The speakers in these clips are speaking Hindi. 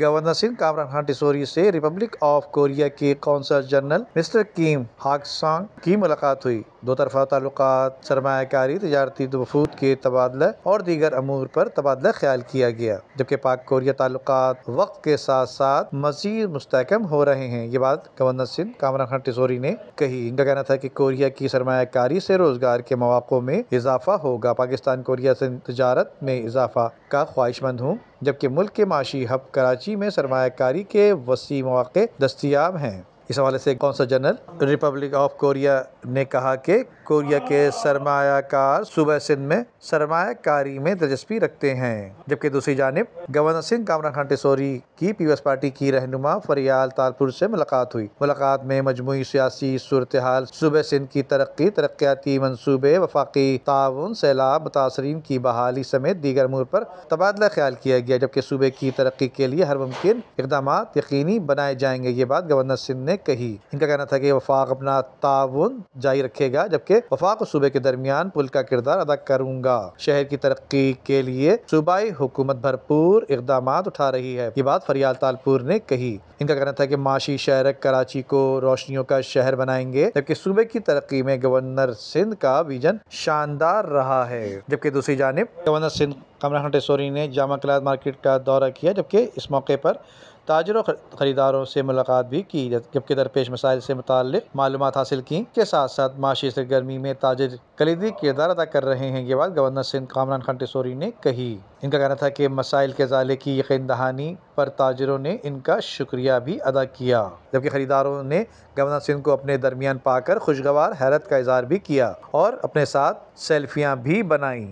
गवर्नर सिंह कामरान टिसोरी से रिपब्लिक ऑफ कोरिया के consul general mister Kim Haksang की मुलाकात हुई दो तरफा ताल्लुक सरमाकारी तजारती वफूद के तबादला और दीगर अमूर पर तबादला ख्याल किया गया जबकि पाक कोरिया ताल्लुक वक्त के साथ साथ मजीद मुस्तकम हो रहे हैं ये बात गवर्नर सिंह कामरान खान टिसोरी ने कही इनका कहना था कि कोरिया की सरमाकारी से रोजगार के मौाक़ों में इजाफा होगा पाकिस्तान कोरिया से तजारत में इजाफा का ख्वाहिशमंद हूँ जबकि मुल्क के माशी हब कराची में सरमाकारी के वसी मौक़े दस्तियाब हैं इस हवाले से consul general Republic of Korea ने कहा कि कोरिया के सरमायाकार सूबह सिंध में सरमाकारी में दिलचस्पी रखते हैं जबकि दूसरी जानब गवर्नर सिंह कामरा खान टिसोरी की पीपल्स पार्टी की रहनुमा फरियाल तालपुर से मुलाकात हुई मुलाकात में मजमू सियासी सूरत हाल सूबह सिंध की तरक्की तरक्याती मनसूबे वफाकी ताउन सैलाब मुतासरी की बहाली समेत दीगर अमूर पर तबादला ख्याल किया गया जबकि सूबे की तरक्की के लिए हर मुमकिन इकदाम यकीनी बनाए जाएंगे ये बात गवर्नर सिंह ने ने कही इनका कहना था कि वफाक अपना ताउन जारी रखेगा जबकि वफाक सूबे के दरमियान पुल का किरदार अदा करूंगा शहर की तरक्की के लिए सूबाई हुकूमत भरपूर इकदाम उठा रही है ये बात फरियाल तालपुर ने कही इनका कहना था कि माशी शहर कराची को रोशनियों का शहर बनाएंगे जबकि सूबे की तरक्की में गवर्नर सिंध का विजन शानदार रहा है जबकि दूसरी जानब गवर्नर सिंध कमरा खान ने जामा कलाद मार्केट का दौरा किया जबकि इस मौके पर ताजरों खरीदारों से मुलाकात भी की जबकि दरपेश मसाइल से मुतल मालूम हासिल की के साथ साथ माशी सरगर्मी में ताजर कलीदी किरदार अदा कर रहे हैं ये बात गवर्नर सिंध कामरान खान ने कही इनका कहना था कि मसाइल के जाले की यकीन दहानी पर ताजरों ने इनका शुक्रिया भी अदा किया जबकि ख़रीदारों ने गवर्नर सिंह को अपने दरमियान पाकर खुशगवार हैरत का इजहार भी किया और अपने साथ सेल्फियाँ भी बनाईं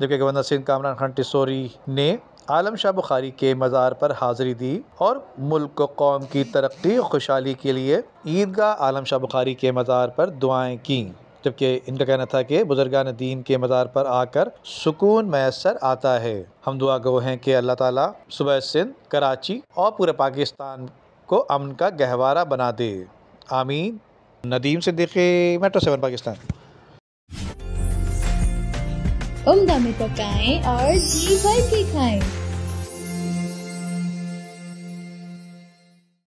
जबकि गवर्नर सिंह कामरान खान टिसोरी ने आलम शाह बुखारी के मज़ार पर हाज़िरी दी और मुल्क कौम की तरक्की खुशहाली के लिए ईदगाह आलम शाह बुखारी के मज़ार पर दुआएं कें जबकि इनका कहना था कि बुजुर्गान दीन के मज़ार पर आकर सुकून मैसर आता है हम दुआ गो हैं कि अल्लाह ताला सुबह सिंध कराची और पूरे पाकिस्तान को अमन का गहवारा बना दे आमीन नदीम से देखे मेट्रो सेवन पाकिस्तान में पकाएं तो और जी भर के खाएं